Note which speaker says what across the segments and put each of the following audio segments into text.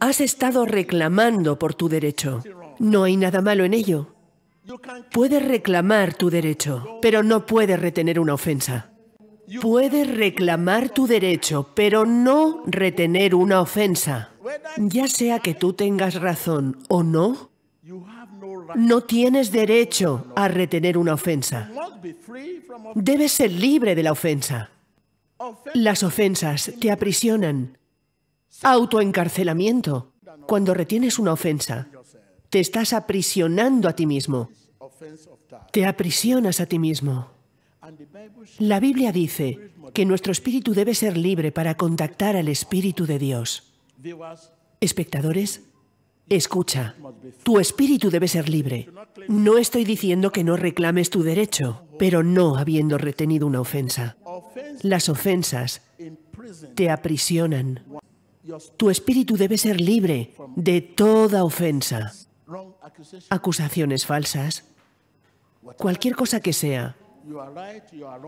Speaker 1: Has estado reclamando por tu derecho. No hay nada malo en ello. Puedes reclamar tu derecho, pero no puedes retener una ofensa. Puedes reclamar tu derecho, pero no retener una ofensa. Ya sea que tú tengas razón o no, no tienes derecho a retener una ofensa. Debes ser libre de la ofensa. Las ofensas te aprisionan, Autoencarcelamiento. Cuando retienes una ofensa, te estás aprisionando a ti mismo. Te aprisionas a ti mismo. La Biblia dice que nuestro espíritu debe ser libre para contactar al Espíritu de Dios. Espectadores, escucha, tu espíritu debe ser libre. No estoy diciendo que no reclames tu derecho, pero no habiendo retenido una ofensa. Las ofensas te aprisionan. Tu espíritu debe ser libre de toda ofensa, acusaciones falsas, cualquier cosa que sea.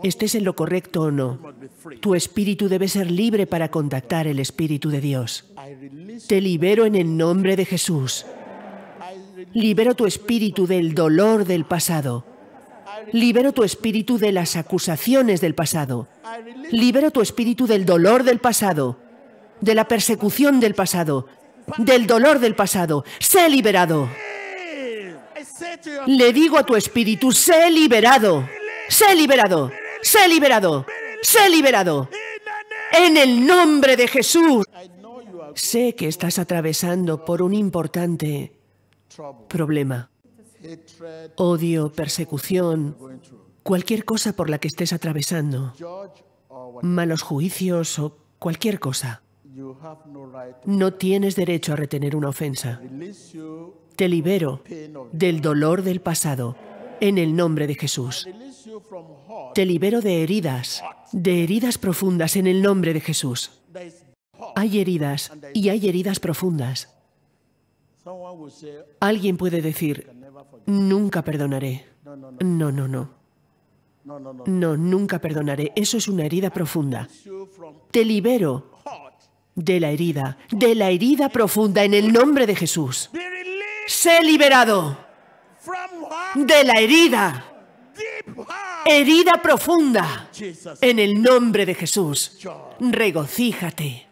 Speaker 1: Estés en lo correcto o no, tu espíritu debe ser libre para contactar el Espíritu de Dios. Te libero en el nombre de Jesús. Libero tu espíritu del dolor del pasado. Libero tu espíritu de las acusaciones del pasado. Libero tu espíritu del dolor del pasado de la persecución del pasado, del dolor del pasado. Sé liberado. Le digo a tu espíritu, sé liberado. Sé liberado. Sé liberado. Sé liberado. En el nombre de Jesús. Sé que estás atravesando por un importante problema. Odio, persecución, cualquier cosa por la que estés atravesando. Malos juicios o cualquier cosa. No tienes derecho a retener una ofensa. Te libero del dolor del pasado en el nombre de Jesús. Te libero de heridas, de heridas profundas en el nombre de Jesús. Hay heridas y hay heridas profundas. Alguien puede decir, nunca perdonaré. No, no, no. No, nunca perdonaré. Eso es una herida profunda. Te libero de la herida, de la herida profunda en el nombre de Jesús. Sé liberado de la herida. Herida profunda en el nombre de Jesús. Regocíjate.